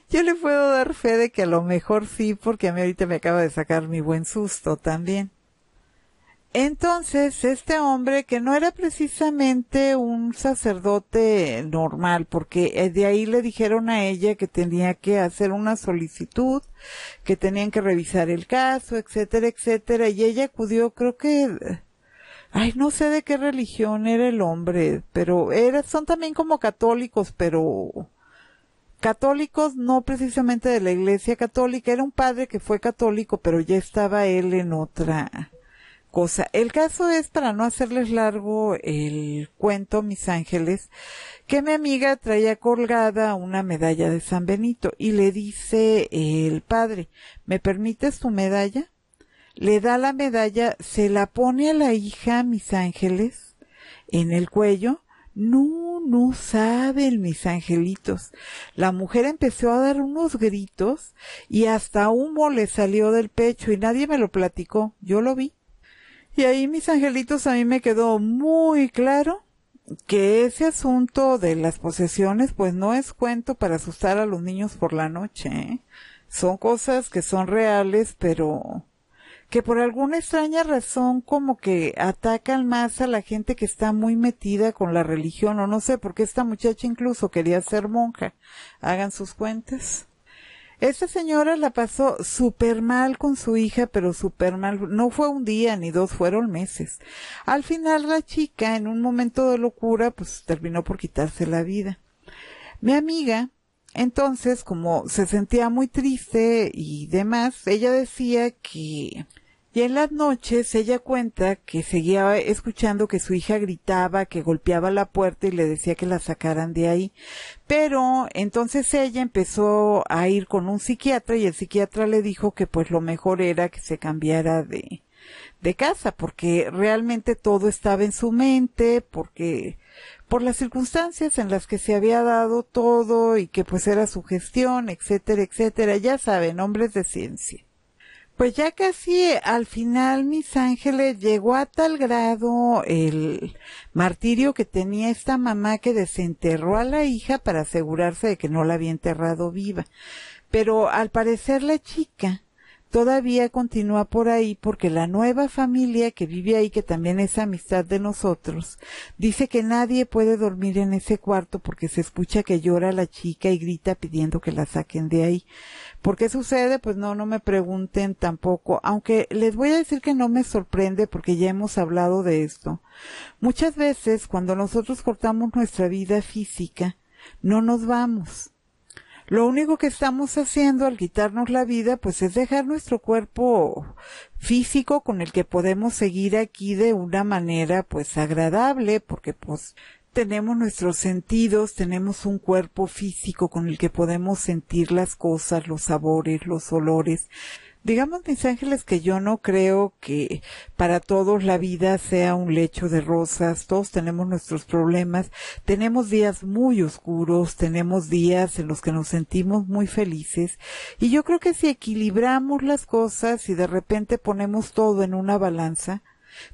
yo le puedo dar fe de que a lo mejor sí, porque a mí ahorita me acaba de sacar mi buen susto también. Entonces, este hombre, que no era precisamente un sacerdote normal, porque eh, de ahí le dijeron a ella que tenía que hacer una solicitud, que tenían que revisar el caso, etcétera, etcétera, y ella acudió, creo que, ay, no sé de qué religión era el hombre, pero era, son también como católicos, pero católicos no precisamente de la iglesia católica, era un padre que fue católico, pero ya estaba él en otra cosa. El caso es, para no hacerles largo el cuento, mis ángeles, que mi amiga traía colgada una medalla de San Benito y le dice el padre, ¿me permites tu medalla? le da la medalla, se la pone a la hija, mis ángeles, en el cuello. No, no saben, mis angelitos. La mujer empezó a dar unos gritos y hasta humo le salió del pecho y nadie me lo platicó. Yo lo vi. Y ahí, mis angelitos, a mí me quedó muy claro que ese asunto de las posesiones, pues no es cuento para asustar a los niños por la noche. ¿eh? Son cosas que son reales, pero que por alguna extraña razón como que atacan más a la gente que está muy metida con la religión o no sé, porque esta muchacha incluso quería ser monja. Hagan sus cuentas. Esta señora la pasó súper mal con su hija, pero súper mal. No fue un día ni dos, fueron meses. Al final la chica, en un momento de locura, pues terminó por quitarse la vida. Mi amiga, entonces, como se sentía muy triste y demás, ella decía que y en las noches ella cuenta que seguía escuchando que su hija gritaba, que golpeaba la puerta y le decía que la sacaran de ahí. Pero entonces ella empezó a ir con un psiquiatra y el psiquiatra le dijo que pues lo mejor era que se cambiara de, de casa, porque realmente todo estaba en su mente, porque por las circunstancias en las que se había dado todo y que pues era su gestión, etcétera, etcétera. Ya saben, hombres de ciencia pues ya casi al final, mis ángeles, llegó a tal grado el martirio que tenía esta mamá que desenterró a la hija para asegurarse de que no la había enterrado viva. Pero al parecer la chica todavía continúa por ahí porque la nueva familia que vive ahí, que también es amistad de nosotros, dice que nadie puede dormir en ese cuarto porque se escucha que llora la chica y grita pidiendo que la saquen de ahí. ¿Por qué sucede? Pues no, no me pregunten tampoco, aunque les voy a decir que no me sorprende porque ya hemos hablado de esto. Muchas veces cuando nosotros cortamos nuestra vida física, no nos vamos lo único que estamos haciendo al quitarnos la vida, pues es dejar nuestro cuerpo físico con el que podemos seguir aquí de una manera pues agradable, porque pues tenemos nuestros sentidos, tenemos un cuerpo físico con el que podemos sentir las cosas, los sabores, los olores, Digamos, mis ángeles, que yo no creo que para todos la vida sea un lecho de rosas, todos tenemos nuestros problemas, tenemos días muy oscuros, tenemos días en los que nos sentimos muy felices y yo creo que si equilibramos las cosas y de repente ponemos todo en una balanza,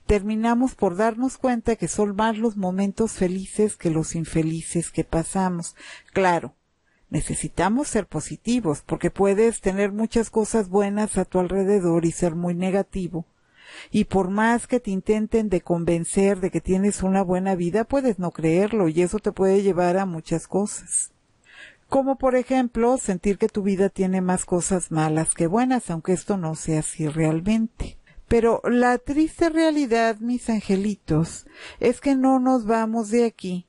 terminamos por darnos cuenta que son más los momentos felices que los infelices que pasamos. Claro, necesitamos ser positivos porque puedes tener muchas cosas buenas a tu alrededor y ser muy negativo. Y por más que te intenten de convencer de que tienes una buena vida, puedes no creerlo y eso te puede llevar a muchas cosas. Como por ejemplo sentir que tu vida tiene más cosas malas que buenas, aunque esto no sea así realmente. Pero la triste realidad, mis angelitos, es que no nos vamos de aquí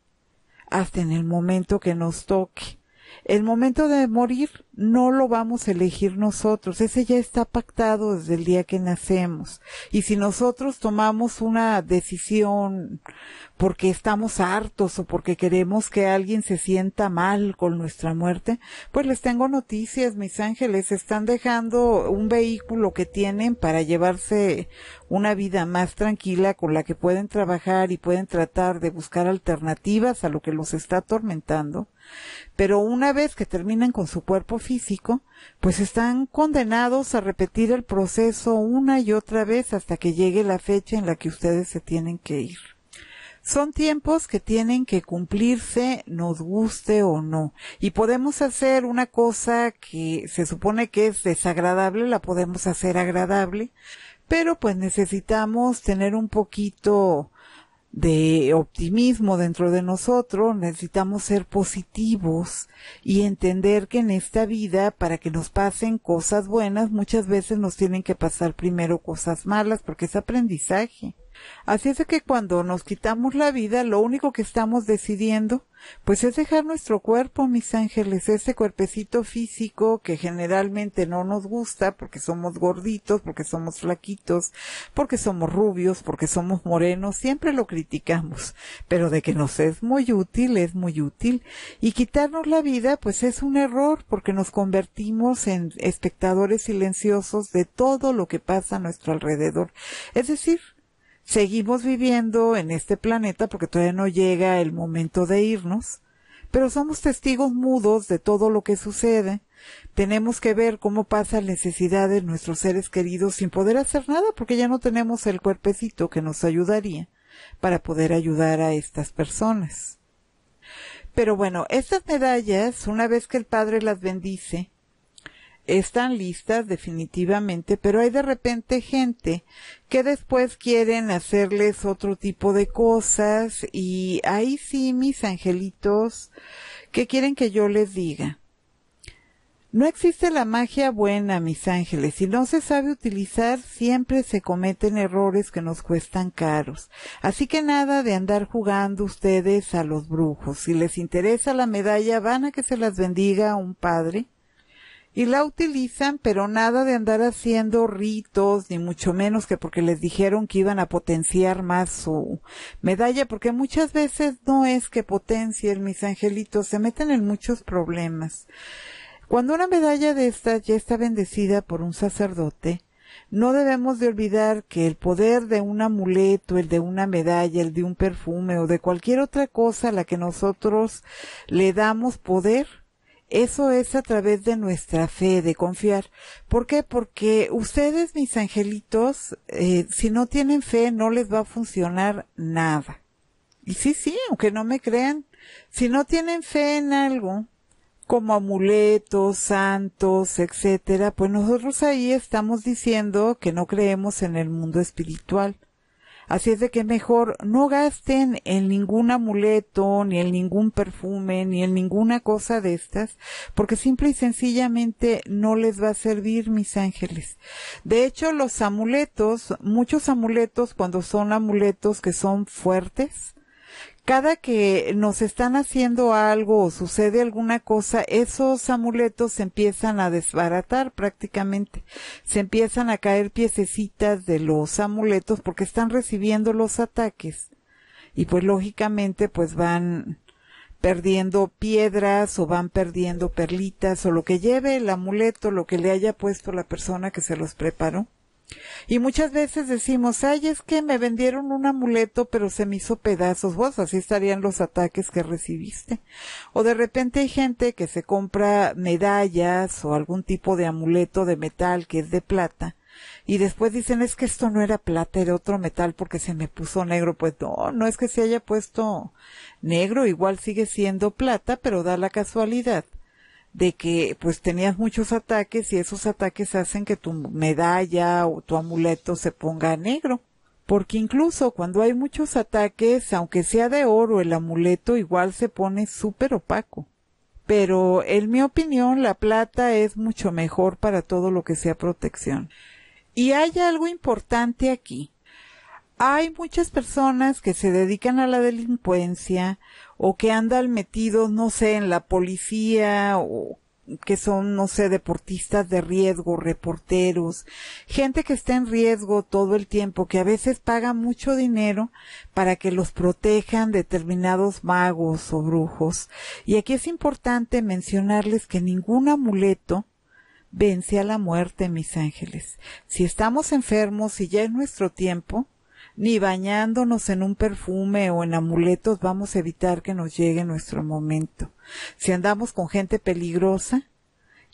hasta en el momento que nos toque el momento de morir no lo vamos a elegir nosotros, ese ya está pactado desde el día que nacemos. Y si nosotros tomamos una decisión porque estamos hartos o porque queremos que alguien se sienta mal con nuestra muerte, pues les tengo noticias, mis ángeles, están dejando un vehículo que tienen para llevarse una vida más tranquila con la que pueden trabajar y pueden tratar de buscar alternativas a lo que los está atormentando pero una vez que terminan con su cuerpo físico, pues están condenados a repetir el proceso una y otra vez hasta que llegue la fecha en la que ustedes se tienen que ir. Son tiempos que tienen que cumplirse, nos guste o no. Y podemos hacer una cosa que se supone que es desagradable, la podemos hacer agradable, pero pues necesitamos tener un poquito de optimismo dentro de nosotros, necesitamos ser positivos y entender que en esta vida, para que nos pasen cosas buenas, muchas veces nos tienen que pasar primero cosas malas, porque es aprendizaje. Así es de que cuando nos quitamos la vida, lo único que estamos decidiendo, pues es dejar nuestro cuerpo, mis ángeles, ese cuerpecito físico que generalmente no nos gusta porque somos gorditos, porque somos flaquitos, porque somos rubios, porque somos morenos, siempre lo criticamos, pero de que nos es muy útil, es muy útil. Y quitarnos la vida, pues es un error porque nos convertimos en espectadores silenciosos de todo lo que pasa a nuestro alrededor. Es decir, Seguimos viviendo en este planeta porque todavía no llega el momento de irnos, pero somos testigos mudos de todo lo que sucede. Tenemos que ver cómo pasa la necesidad de nuestros seres queridos sin poder hacer nada porque ya no tenemos el cuerpecito que nos ayudaría para poder ayudar a estas personas. Pero bueno, estas medallas, una vez que el Padre las bendice, están listas definitivamente, pero hay de repente gente que después quieren hacerles otro tipo de cosas y ahí sí mis angelitos que quieren que yo les diga. No existe la magia buena, mis ángeles. Si no se sabe utilizar, siempre se cometen errores que nos cuestan caros. Así que nada de andar jugando ustedes a los brujos. Si les interesa la medalla, van a que se las bendiga un padre y la utilizan, pero nada de andar haciendo ritos, ni mucho menos que porque les dijeron que iban a potenciar más su medalla, porque muchas veces no es que potencien, mis angelitos, se meten en muchos problemas. Cuando una medalla de estas ya está bendecida por un sacerdote, no debemos de olvidar que el poder de un amuleto, el de una medalla, el de un perfume o de cualquier otra cosa a la que nosotros le damos poder, eso es a través de nuestra fe, de confiar. ¿Por qué? Porque ustedes, mis angelitos, eh, si no tienen fe, no les va a funcionar nada. Y sí, sí, aunque no me crean, si no tienen fe en algo, como amuletos, santos, etcétera, pues nosotros ahí estamos diciendo que no creemos en el mundo espiritual. Así es de que mejor no gasten en ningún amuleto, ni en ningún perfume, ni en ninguna cosa de estas, porque simple y sencillamente no les va a servir, mis ángeles. De hecho, los amuletos, muchos amuletos, cuando son amuletos que son fuertes, cada que nos están haciendo algo o sucede alguna cosa, esos amuletos se empiezan a desbaratar prácticamente. Se empiezan a caer piececitas de los amuletos porque están recibiendo los ataques. Y pues lógicamente pues van perdiendo piedras o van perdiendo perlitas o lo que lleve el amuleto, lo que le haya puesto la persona que se los preparó. Y muchas veces decimos, ay, es que me vendieron un amuleto, pero se me hizo pedazos. Vos así estarían los ataques que recibiste. O de repente hay gente que se compra medallas o algún tipo de amuleto de metal que es de plata. Y después dicen, es que esto no era plata, era otro metal porque se me puso negro. Pues no, no es que se haya puesto negro, igual sigue siendo plata, pero da la casualidad de que pues tenías muchos ataques y esos ataques hacen que tu medalla o tu amuleto se ponga negro. Porque incluso cuando hay muchos ataques, aunque sea de oro, el amuleto igual se pone súper opaco. Pero en mi opinión, la plata es mucho mejor para todo lo que sea protección. Y hay algo importante aquí hay muchas personas que se dedican a la delincuencia o que andan metidos, no sé, en la policía o que son, no sé, deportistas de riesgo, reporteros, gente que está en riesgo todo el tiempo, que a veces paga mucho dinero para que los protejan determinados magos o brujos. Y aquí es importante mencionarles que ningún amuleto vence a la muerte, mis ángeles. Si estamos enfermos y ya es nuestro tiempo, ni bañándonos en un perfume o en amuletos vamos a evitar que nos llegue nuestro momento. Si andamos con gente peligrosa,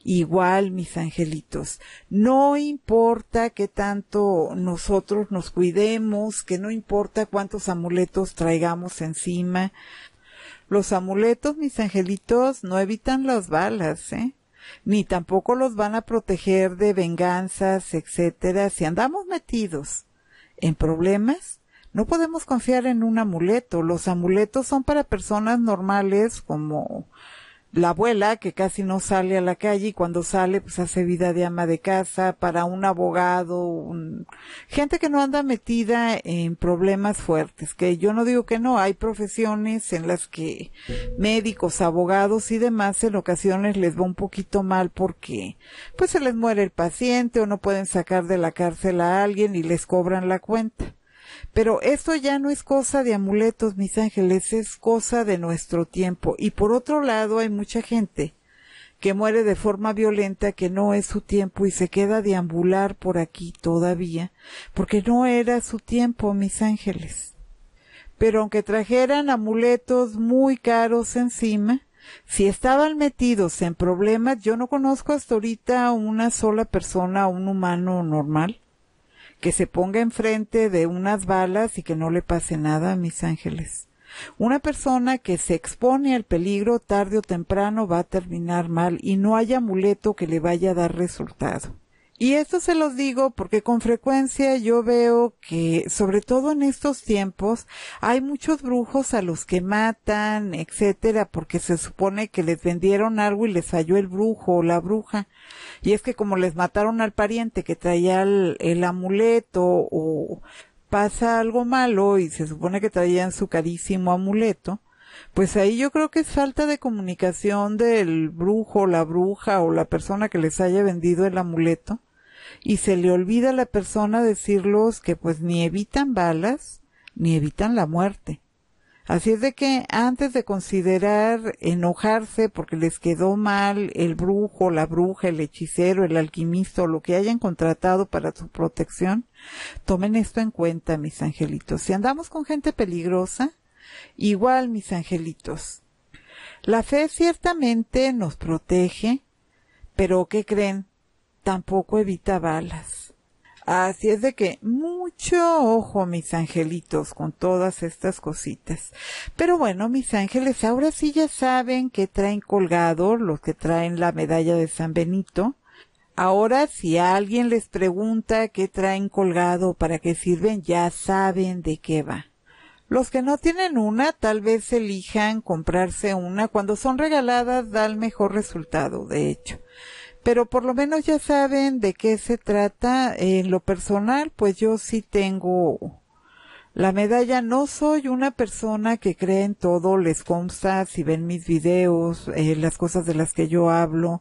igual, mis angelitos. No importa que tanto nosotros nos cuidemos, que no importa cuántos amuletos traigamos encima. Los amuletos, mis angelitos, no evitan las balas, ¿eh? Ni tampoco los van a proteger de venganzas, etcétera, si andamos metidos en problemas. No podemos confiar en un amuleto. Los amuletos son para personas normales como la abuela que casi no sale a la calle y cuando sale pues hace vida de ama de casa para un abogado, gente que no anda metida en problemas fuertes, que yo no digo que no, hay profesiones en las que médicos, abogados y demás en ocasiones les va un poquito mal porque pues se les muere el paciente o no pueden sacar de la cárcel a alguien y les cobran la cuenta. Pero esto ya no es cosa de amuletos, mis ángeles, es cosa de nuestro tiempo. Y por otro lado, hay mucha gente que muere de forma violenta, que no es su tiempo y se queda deambular por aquí todavía, porque no era su tiempo, mis ángeles. Pero aunque trajeran amuletos muy caros encima, si estaban metidos en problemas, yo no conozco hasta ahorita a una sola persona, a un humano normal, que se ponga enfrente de unas balas y que no le pase nada a mis ángeles. Una persona que se expone al peligro tarde o temprano va a terminar mal y no hay amuleto que le vaya a dar resultado. Y esto se los digo porque con frecuencia yo veo que, sobre todo en estos tiempos, hay muchos brujos a los que matan, etcétera, porque se supone que les vendieron algo y les falló el brujo o la bruja. Y es que como les mataron al pariente que traía el, amuleto o pasa algo malo y se supone que traían su carísimo amuleto, pues ahí yo creo que es falta de comunicación del brujo, la bruja o la persona que les haya vendido el amuleto y se le olvida a la persona decirlos que pues ni evitan balas ni evitan la muerte. Así es de que antes de considerar enojarse porque les quedó mal el brujo, la bruja, el hechicero, el alquimista o lo que hayan contratado para su protección, tomen esto en cuenta, mis angelitos. Si andamos con gente peligrosa, igual, mis angelitos. La fe ciertamente nos protege, pero ¿qué creen? tampoco evita balas. Así es de que mucho ojo, mis angelitos, con todas estas cositas. Pero bueno, mis ángeles, ahora sí ya saben que traen colgado los que traen la medalla de San Benito. Ahora, si alguien les pregunta qué traen colgado, para qué sirven, ya saben de qué va. Los que no tienen una, tal vez elijan comprarse una. Cuando son regaladas, da el mejor resultado, de hecho pero por lo menos ya saben de qué se trata. En lo personal, pues yo sí tengo la medalla. No soy una persona que cree en todo, les consta si ven mis videos, eh, las cosas de las que yo hablo.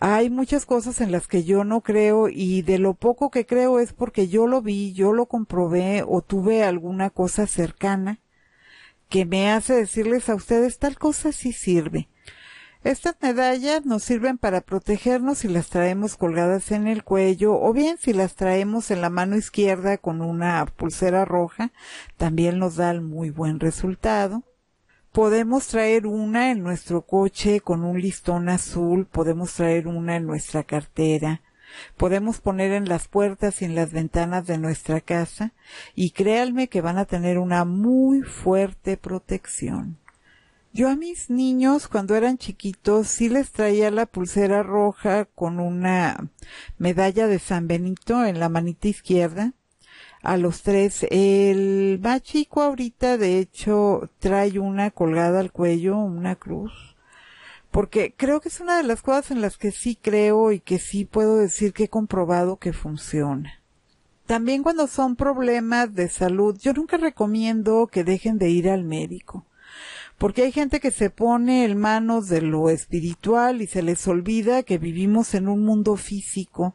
Hay muchas cosas en las que yo no creo y de lo poco que creo es porque yo lo vi, yo lo comprobé o tuve alguna cosa cercana que me hace decirles a ustedes tal cosa sí sirve. Estas medallas nos sirven para protegernos si las traemos colgadas en el cuello o bien si las traemos en la mano izquierda con una pulsera roja, también nos da muy buen resultado. Podemos traer una en nuestro coche con un listón azul, podemos traer una en nuestra cartera, podemos poner en las puertas y en las ventanas de nuestra casa y créanme que van a tener una muy fuerte protección. Yo a mis niños cuando eran chiquitos sí les traía la pulsera roja con una medalla de San Benito en la manita izquierda. A los tres, el más chico ahorita de hecho trae una colgada al cuello, una cruz. Porque creo que es una de las cosas en las que sí creo y que sí puedo decir que he comprobado que funciona. También cuando son problemas de salud, yo nunca recomiendo que dejen de ir al médico porque hay gente que se pone en manos de lo espiritual y se les olvida que vivimos en un mundo físico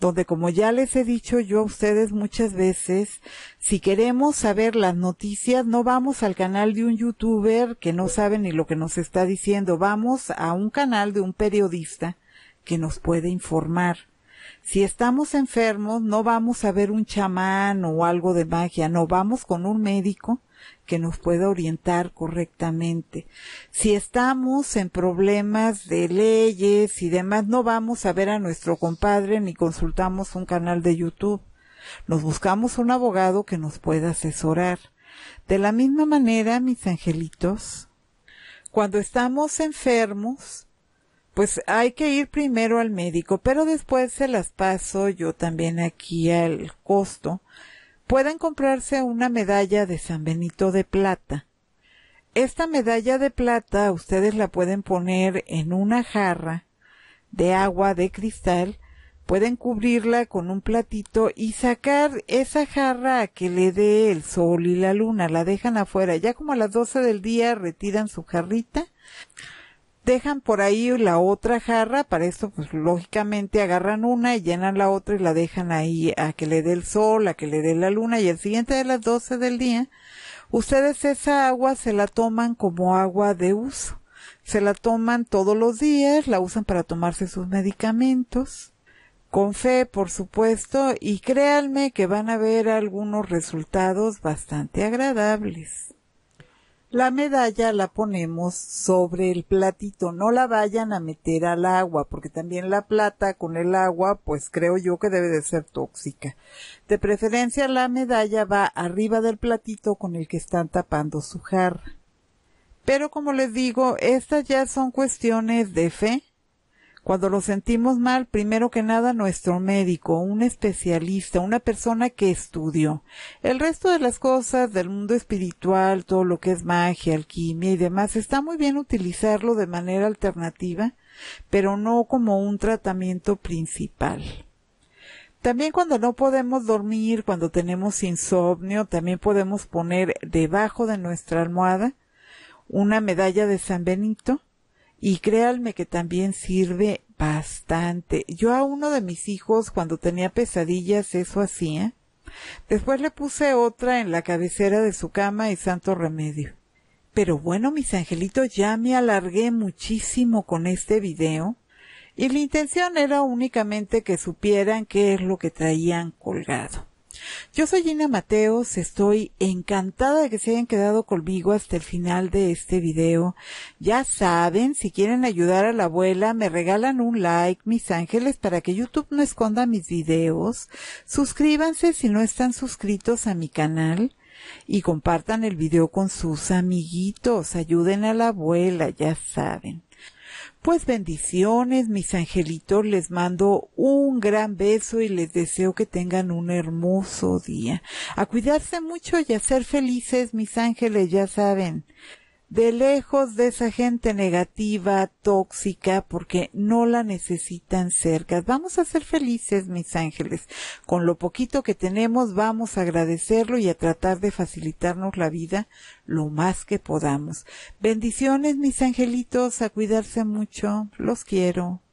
donde como ya les he dicho yo a ustedes muchas veces, si queremos saber las noticias, no vamos al canal de un youtuber que no sabe ni lo que nos está diciendo, vamos a un canal de un periodista que nos puede informar. Si estamos enfermos, no vamos a ver un chamán o algo de magia, no, vamos con un médico que nos pueda orientar correctamente. Si estamos en problemas de leyes y demás, no vamos a ver a nuestro compadre ni consultamos un canal de YouTube. Nos buscamos un abogado que nos pueda asesorar. De la misma manera, mis angelitos, cuando estamos enfermos, pues hay que ir primero al médico, pero después se las paso yo también aquí al costo pueden comprarse una medalla de San Benito de plata. Esta medalla de plata ustedes la pueden poner en una jarra de agua de cristal, pueden cubrirla con un platito y sacar esa jarra que le dé el sol y la luna, la dejan afuera, ya como a las 12 del día retiran su jarrita dejan por ahí la otra jarra, para esto pues lógicamente agarran una y llenan la otra y la dejan ahí a que le dé el sol, a que le dé la luna y el siguiente de las 12 del día, ustedes esa agua se la toman como agua de uso. Se la toman todos los días, la usan para tomarse sus medicamentos, con fe por supuesto, y créanme que van a ver algunos resultados bastante agradables. La medalla la ponemos sobre el platito, no la vayan a meter al agua, porque también la plata con el agua, pues creo yo que debe de ser tóxica. De preferencia la medalla va arriba del platito con el que están tapando su jarra. Pero como les digo, estas ya son cuestiones de fe cuando lo sentimos mal, primero que nada nuestro médico, un especialista, una persona que estudió. El resto de las cosas del mundo espiritual, todo lo que es magia, alquimia y demás, está muy bien utilizarlo de manera alternativa, pero no como un tratamiento principal. También cuando no podemos dormir, cuando tenemos insomnio, también podemos poner debajo de nuestra almohada una medalla de San Benito y créanme que también sirve bastante. Yo a uno de mis hijos cuando tenía pesadillas eso hacía. Después le puse otra en la cabecera de su cama y santo remedio. Pero bueno, mis angelitos, ya me alargué muchísimo con este video y la intención era únicamente que supieran qué es lo que traían colgado. Yo soy Gina Mateos, estoy encantada de que se hayan quedado conmigo hasta el final de este video. Ya saben, si quieren ayudar a la abuela, me regalan un like, mis ángeles, para que YouTube no esconda mis videos. Suscríbanse si no están suscritos a mi canal. Y compartan el video con sus amiguitos, ayuden a la abuela, ya saben. Pues bendiciones, mis angelitos, les mando un gran beso y les deseo que tengan un hermoso día. A cuidarse mucho y a ser felices, mis ángeles, ya saben de lejos de esa gente negativa, tóxica, porque no la necesitan cerca. Vamos a ser felices, mis ángeles. Con lo poquito que tenemos, vamos a agradecerlo y a tratar de facilitarnos la vida lo más que podamos. Bendiciones, mis angelitos, a cuidarse mucho. Los quiero.